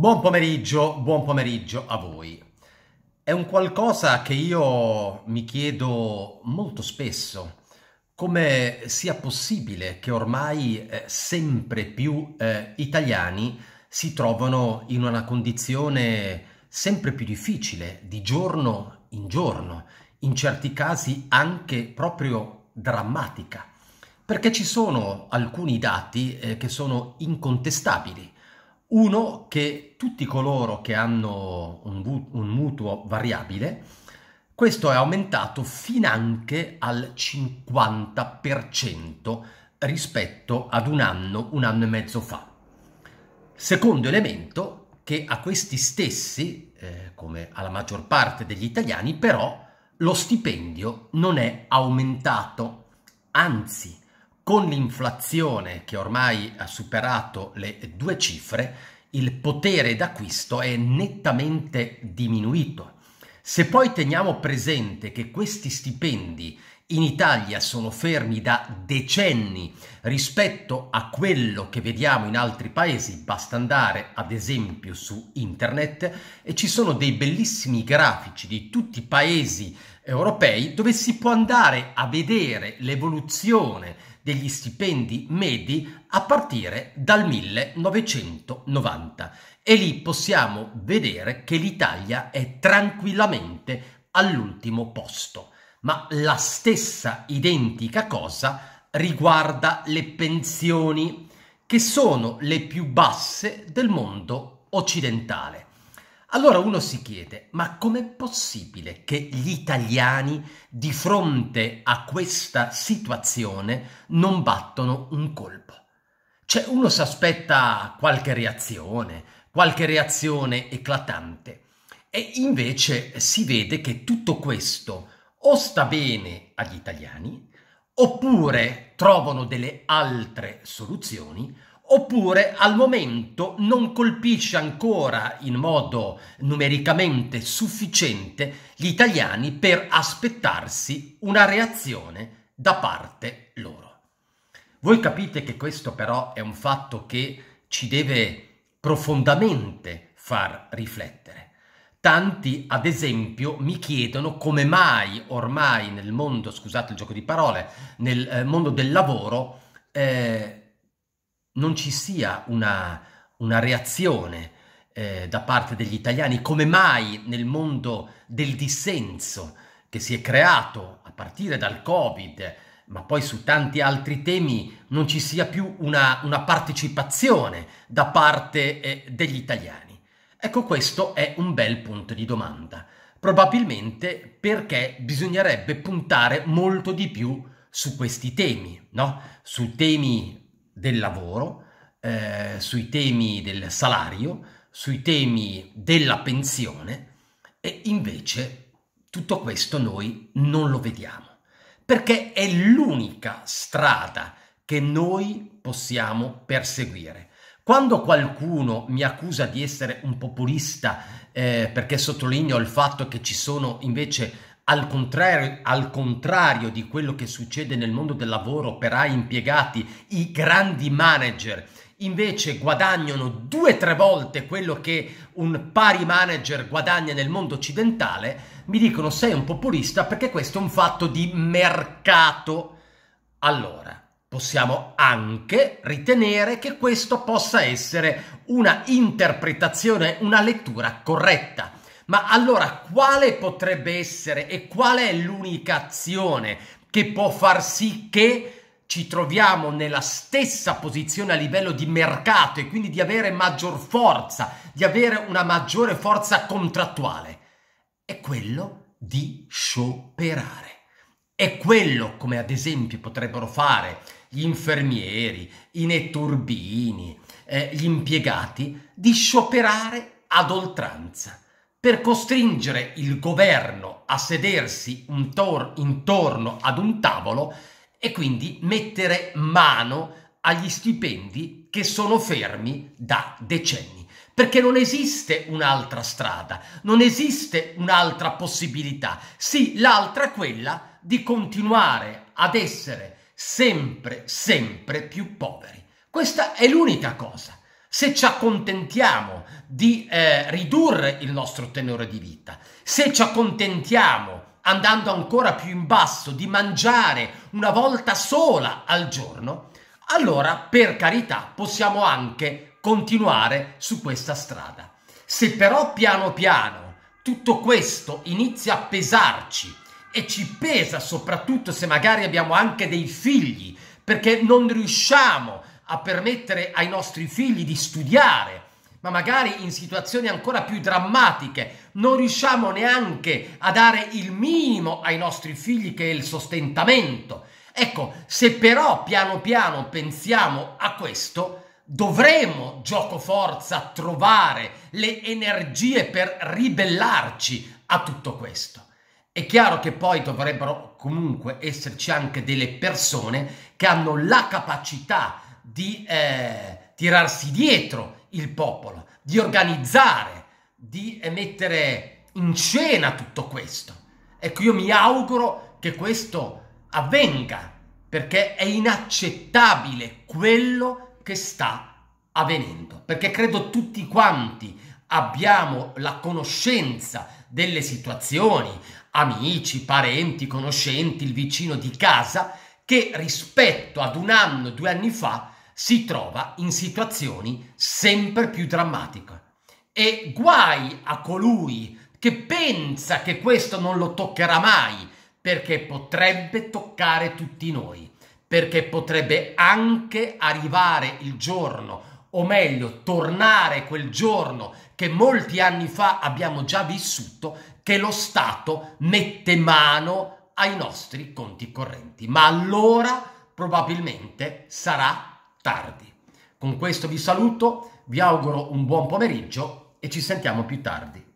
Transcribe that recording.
Buon pomeriggio, buon pomeriggio a voi. È un qualcosa che io mi chiedo molto spesso, come sia possibile che ormai eh, sempre più eh, italiani si trovano in una condizione sempre più difficile di giorno in giorno, in certi casi anche proprio drammatica, perché ci sono alcuni dati eh, che sono incontestabili uno, che tutti coloro che hanno un, bu- un mutuo variabile, questo è aumentato finanche al 50% rispetto ad un anno, un anno e mezzo fa. Secondo elemento, che a questi stessi, eh, come alla maggior parte degli italiani, però lo stipendio non è aumentato, anzi con l'inflazione che ormai ha superato le due cifre, il potere d'acquisto è nettamente diminuito. Se poi teniamo presente che questi stipendi in Italia sono fermi da decenni rispetto a quello che vediamo in altri paesi. Basta andare ad esempio su internet e ci sono dei bellissimi grafici di tutti i paesi europei dove si può andare a vedere l'evoluzione degli stipendi medi a partire dal 1990 e lì possiamo vedere che l'Italia è tranquillamente all'ultimo posto. Ma la stessa identica cosa riguarda le pensioni, che sono le più basse del mondo occidentale. Allora uno si chiede, ma com'è possibile che gli italiani di fronte a questa situazione non battono un colpo? Cioè uno si aspetta qualche reazione, qualche reazione eclatante e invece si vede che tutto questo o sta bene agli italiani oppure trovano delle altre soluzioni oppure al momento non colpisce ancora in modo numericamente sufficiente gli italiani per aspettarsi una reazione da parte loro. Voi capite che questo però è un fatto che ci deve profondamente far riflettere. Tanti, ad esempio, mi chiedono come mai ormai nel mondo, scusate il gioco di parole, nel eh, mondo del lavoro, eh, non ci sia una, una reazione eh, da parte degli italiani, come mai nel mondo del dissenso che si è creato a partire dal Covid, ma poi su tanti altri temi, non ci sia più una, una partecipazione da parte eh, degli italiani. Ecco questo è un bel punto di domanda, probabilmente perché bisognerebbe puntare molto di più su questi temi, no? su temi del lavoro, eh, sui temi del salario, sui temi della pensione e invece tutto questo noi non lo vediamo perché è l'unica strada che noi possiamo perseguire. Quando qualcuno mi accusa di essere un populista eh, perché sottolineo il fatto che ci sono invece al contrario, al contrario, di quello che succede nel mondo del lavoro, operai impiegati, i grandi manager invece guadagnano due o tre volte quello che un pari manager guadagna nel mondo occidentale, mi dicono sei un populista perché questo è un fatto di mercato. Allora, possiamo anche ritenere che questo possa essere una interpretazione, una lettura corretta ma allora quale potrebbe essere e qual è l'unica azione che può far sì che ci troviamo nella stessa posizione a livello di mercato e quindi di avere maggior forza, di avere una maggiore forza contrattuale? È quello di scioperare. È quello come ad esempio potrebbero fare gli infermieri, i netturbini, eh, gli impiegati, di scioperare ad oltranza per costringere il governo a sedersi intorno ad un tavolo e quindi mettere mano agli stipendi che sono fermi da decenni. Perché non esiste un'altra strada, non esiste un'altra possibilità. Sì, l'altra è quella di continuare ad essere sempre, sempre più poveri. Questa è l'unica cosa se ci accontentiamo di eh, ridurre il nostro tenore di vita, se ci accontentiamo andando ancora più in basso di mangiare una volta sola al giorno, allora per carità possiamo anche continuare su questa strada. Se però piano piano tutto questo inizia a pesarci e ci pesa soprattutto se magari abbiamo anche dei figli perché non riusciamo a a permettere ai nostri figli di studiare, ma magari in situazioni ancora più drammatiche non riusciamo neanche a dare il minimo ai nostri figli che è il sostentamento. Ecco, se però piano piano pensiamo a questo, dovremo, gioco forza, trovare le energie per ribellarci a tutto questo. È chiaro che poi dovrebbero comunque esserci anche delle persone che hanno la capacità di eh, tirarsi dietro il popolo, di organizzare, di mettere in scena tutto questo. Ecco, io mi auguro che questo avvenga, perché è inaccettabile quello che sta avvenendo, perché credo tutti quanti abbiamo la conoscenza delle situazioni, amici, parenti, conoscenti, il vicino di casa, che rispetto ad un anno, due anni fa, si trova in situazioni sempre più drammatiche. E guai a colui che pensa che questo non lo toccherà mai, perché potrebbe toccare tutti noi, perché potrebbe anche arrivare il giorno, o meglio, tornare quel giorno che molti anni fa abbiamo già vissuto, che lo Stato mette mano a ai nostri conti correnti. Ma allora probabilmente sarà tardi. Con questo vi saluto, vi auguro un buon pomeriggio e ci sentiamo più tardi.